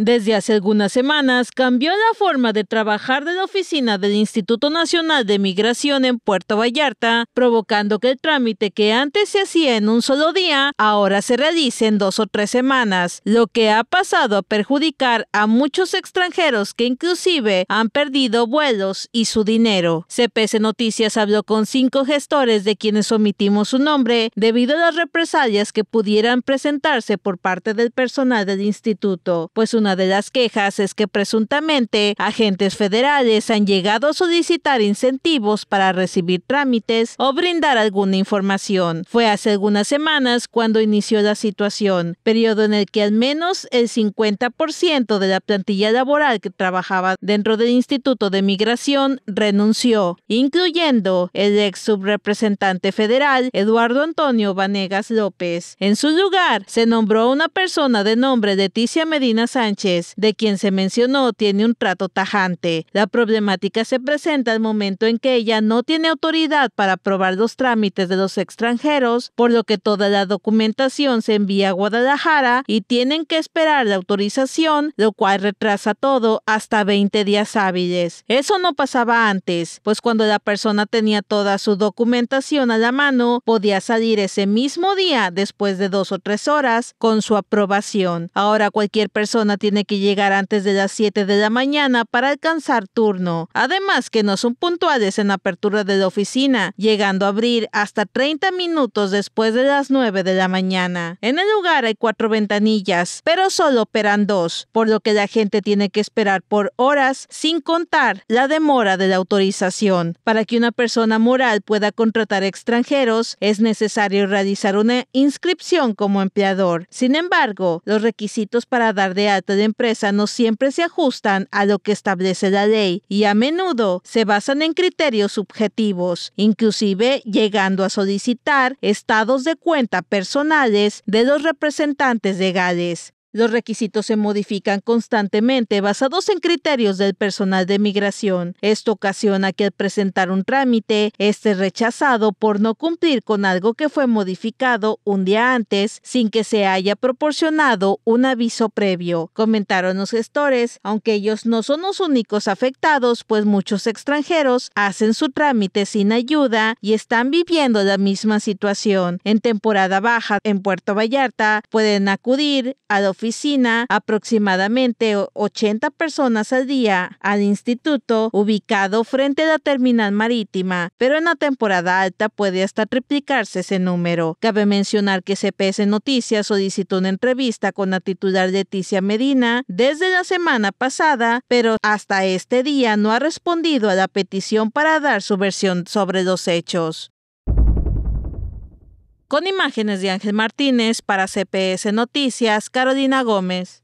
Desde hace algunas semanas cambió la forma de trabajar de la oficina del Instituto Nacional de Migración en Puerto Vallarta, provocando que el trámite que antes se hacía en un solo día ahora se realice en dos o tres semanas, lo que ha pasado a perjudicar a muchos extranjeros que inclusive han perdido vuelos y su dinero. CPS Noticias habló con cinco gestores de quienes omitimos su nombre debido a las represalias que pudieran presentarse por parte del personal del instituto, pues de las quejas es que presuntamente agentes federales han llegado a solicitar incentivos para recibir trámites o brindar alguna información. Fue hace algunas semanas cuando inició la situación, periodo en el que al menos el 50% de la plantilla laboral que trabajaba dentro del Instituto de Migración renunció, incluyendo el ex subrepresentante federal Eduardo Antonio Vanegas López. En su lugar, se nombró una persona de nombre Leticia Medina Sánchez de quien se mencionó tiene un trato tajante. La problemática se presenta al momento en que ella no tiene autoridad para aprobar los trámites de los extranjeros, por lo que toda la documentación se envía a Guadalajara y tienen que esperar la autorización, lo cual retrasa todo hasta 20 días hábiles. Eso no pasaba antes, pues cuando la persona tenía toda su documentación a la mano, podía salir ese mismo día después de dos o tres horas con su aprobación. Ahora cualquier persona tiene que llegar antes de las 7 de la mañana para alcanzar turno, además que no son puntuales en apertura de la oficina, llegando a abrir hasta 30 minutos después de las 9 de la mañana. En el lugar hay cuatro ventanillas, pero solo operan dos, por lo que la gente tiene que esperar por horas sin contar la demora de la autorización. Para que una persona moral pueda contratar extranjeros, es necesario realizar una inscripción como empleador. Sin embargo, los requisitos para dar de alta de empresa no siempre se ajustan a lo que establece la ley y a menudo se basan en criterios subjetivos, inclusive llegando a solicitar estados de cuenta personales de los representantes legales. Los requisitos se modifican constantemente basados en criterios del personal de migración. Esto ocasiona que al presentar un trámite, esté rechazado por no cumplir con algo que fue modificado un día antes sin que se haya proporcionado un aviso previo, comentaron los gestores, aunque ellos no son los únicos afectados, pues muchos extranjeros hacen su trámite sin ayuda y están viviendo la misma situación. En temporada baja en Puerto Vallarta pueden acudir a la oficina aproximadamente 80 personas al día al instituto ubicado frente a la terminal marítima, pero en la temporada alta puede hasta triplicarse ese número. Cabe mencionar que CPS Noticias solicitó una entrevista con la titular Leticia Medina desde la semana pasada, pero hasta este día no ha respondido a la petición para dar su versión sobre los hechos. Con imágenes de Ángel Martínez para CPS Noticias, Carolina Gómez.